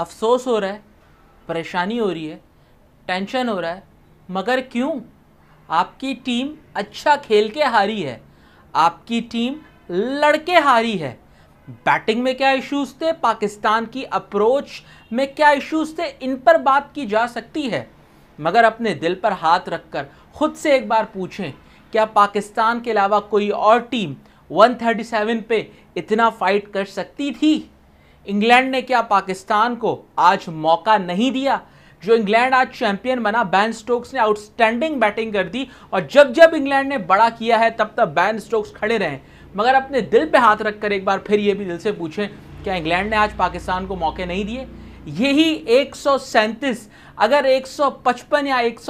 अफसोस हो रहा है परेशानी हो रही है टेंशन हो रहा है मगर क्यों आपकी टीम अच्छा खेल के हारी है आपकी टीम लड़के हारी है बैटिंग में क्या इश्यूज थे पाकिस्तान की अप्रोच में क्या इश्यूज थे इन पर बात की जा सकती है मगर अपने दिल पर हाथ रखकर खुद से एक बार पूछें क्या पाकिस्तान के अलावा कोई और टीम 137 पे इतना फाइट कर सकती थी इंग्लैंड ने क्या पाकिस्तान को आज मौका नहीं दिया जो इंग्लैंड आज चैंपियन बना बैन स्टोक्स ने आउटस्टैंडिंग बैटिंग कर दी और जब जब इंग्लैंड ने बड़ा किया है तब तब बैन स्टोक्स खड़े रहे मगर अपने दिल पे हाथ रखकर एक बार फिर ये भी दिल से पूछें क्या इंग्लैंड ने आज पाकिस्तान को मौके नहीं दिए यही एक अगर एक या एक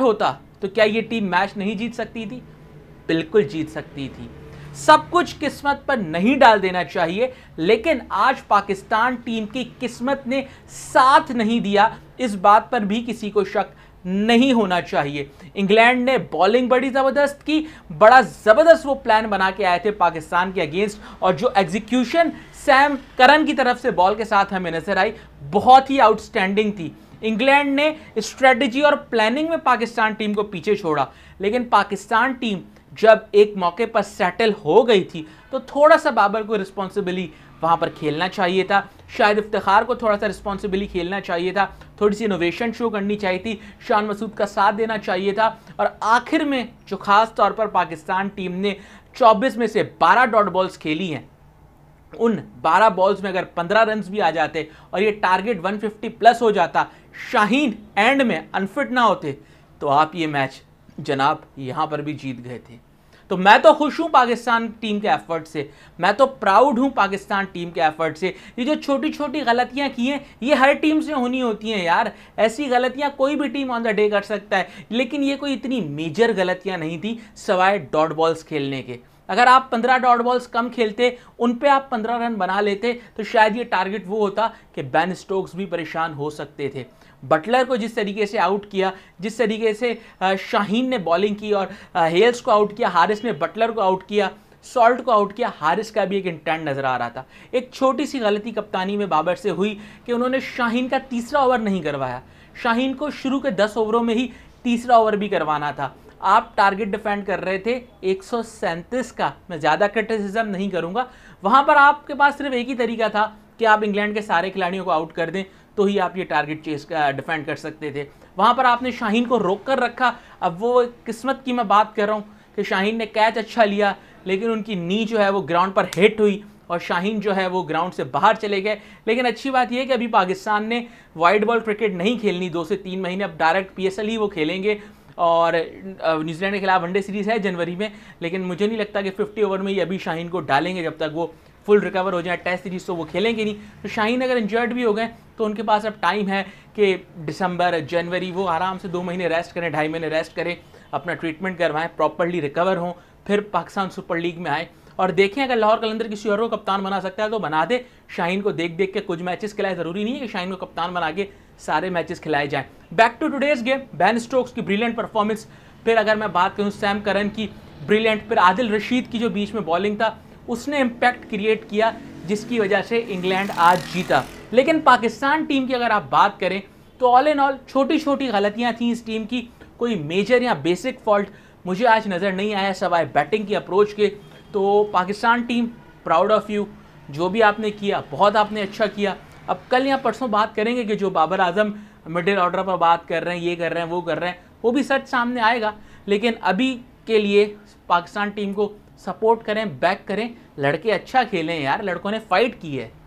होता तो क्या ये टीम मैच नहीं जीत सकती थी बिल्कुल जीत सकती थी सब कुछ किस्मत पर नहीं डाल देना चाहिए लेकिन आज पाकिस्तान टीम की किस्मत ने साथ नहीं दिया इस बात पर भी किसी को शक नहीं होना चाहिए इंग्लैंड ने बॉलिंग बड़ी ज़बरदस्त की बड़ा ज़बरदस्त वो प्लान बना के आए थे पाकिस्तान के अगेंस्ट और जो एग्जीक्यूशन सैम करन की तरफ से बॉल के साथ हमें नजर आई बहुत ही आउटस्टैंडिंग थी इंग्लैंड ने स्ट्रेटजी और प्लानिंग में पाकिस्तान टीम को पीछे छोड़ा लेकिन पाकिस्तान टीम जब एक मौके पर सेटल हो गई थी तो थोड़ा सा बाबर को रिस्पॉन्सिबिली वहाँ पर खेलना चाहिए था शायद इफ्तार को थोड़ा सा रिस्पॉन्सिबिली खेलना चाहिए था थोड़ी सी इनोवेशन शो करनी चाहिए थी शान मसूद का साथ देना चाहिए था और आखिर में जो ख़ास तौर पर पाकिस्तान टीम ने 24 में से 12 डॉट बॉल्स खेली हैं उन 12 बॉल्स में अगर 15 रन भी आ जाते और ये टारगेट 150 प्लस हो जाता शाहीन एंड में अनफिट ना होते तो आप ये मैच जनाब यहाँ पर भी जीत गए थे तो मैं तो खुश हूँ पाकिस्तान टीम के एफर्ट से मैं तो प्राउड हूँ पाकिस्तान टीम के एफर्ट से ये जो छोटी छोटी गलतियाँ की हैं ये हर टीम से होनी होती हैं यार ऐसी गलतियाँ कोई भी टीम ऑन द डे कर सकता है लेकिन ये कोई इतनी मेजर गलतियाँ नहीं थी सवाए डॉट बॉल्स खेलने के अगर आप पंद्रह डॉट बॉल्स कम खेलते उन पर आप पंद्रह रन बना लेते तो शायद ये टारगेट वो होता कि बैन स्टोक्स भी परेशान हो सकते थे बटलर को जिस तरीके से आउट किया जिस तरीके से शाहीन ने बॉलिंग की और हेल्स को आउट किया हारिस ने बटलर को आउट किया सॉल्ट को आउट किया हारिस का भी एक इंटेंट नज़र आ रहा था एक छोटी सी गलती कप्तानी में बाबर से हुई कि उन्होंने शाहीन का तीसरा ओवर नहीं करवाया शाहीन को शुरू के दस ओवरों में ही तीसरा ओवर भी करवाना था आप टारगेट डिफेंड कर रहे थे एक का मैं ज़्यादा क्रिटिसिज्म नहीं करूँगा वहाँ पर आपके पास सिर्फ एक ही तरीका था कि आप इंग्लैंड के सारे खिलाड़ियों को आउट कर दें तो ही आप ये टारगेट चेस डिफेंड कर सकते थे वहाँ पर आपने शाहीन को रोक कर रखा अब वो किस्मत की मैं बात कर रहा हूँ कि शाहीन ने कैच अच्छा लिया लेकिन उनकी नी जो है वो ग्राउंड पर हिट हुई और शाहीन जो है वो ग्राउंड से बाहर चले गए लेकिन अच्छी बात यह है कि अभी पाकिस्तान ने वाइड बॉल क्रिकेट नहीं खेलनी दो से तीन महीने अब डायरेक्ट पी ही वो खेलेंगे और न्यूजीलैंड के खिलाफ वनडे सीरीज़ है जनवरी में लेकिन मुझे नहीं लगता कि फिफ्टी ओवर में ही अभी शाहीन को डालेंगे जब तक वो फुल रिकवर हो जाए टेस्ट सीरीज़ तो वो खेलेंगे नहीं तो शाहीन अगर इंजर्ड भी हो गए तो उनके पास अब टाइम है कि दिसंबर जनवरी वो आराम से दो महीने रेस्ट करें ढाई महीने रेस्ट करें अपना ट्रीटमेंट करवाएं प्रॉपरली रिकवर हों फिर पाकिस्तान सुपर लीग में आए और देखें अगर लाहौर कलंदर किसी और को कप्तान बना सकता है तो बना दे शाहीन को देख देख के कुछ मैचेस खिलाए ज़रूरी नहीं है कि शाहीन को कप्तान बना के सारे मैचेस खिलाए जाएँ back to today's game Ben Stokes की ब्रिलियंट परफॉर्मेंस फिर अगर मैं बात करूँ सैम करन की ब्रिलियंट फिर आदिल रशीद की जो बीच में बॉलिंग था उसने इम्पैक्ट क्रिएट किया जिसकी वजह से इंग्लैंड आज जीता लेकिन पाकिस्तान टीम की अगर आप बात करें तो ऑल एंड ऑल छोटी छोटी गलतियाँ थी इस टीम की कोई मेजर या बेसिक फॉल्ट मुझे आज नज़र नहीं आया सवाए बैटिंग की अप्रोच के तो Pakistan team proud of you जो भी आपने किया बहुत आपने अच्छा किया अब कल या परसों बात करेंगे कि जो बाबर आजम मिडिल ऑर्डर पर बात कर रहे हैं ये कर रहे हैं वो कर रहे हैं वो भी सच सामने आएगा लेकिन अभी के लिए पाकिस्तान टीम को सपोर्ट करें बैक करें लड़के अच्छा खेलें यार लड़कों ने फाइट की है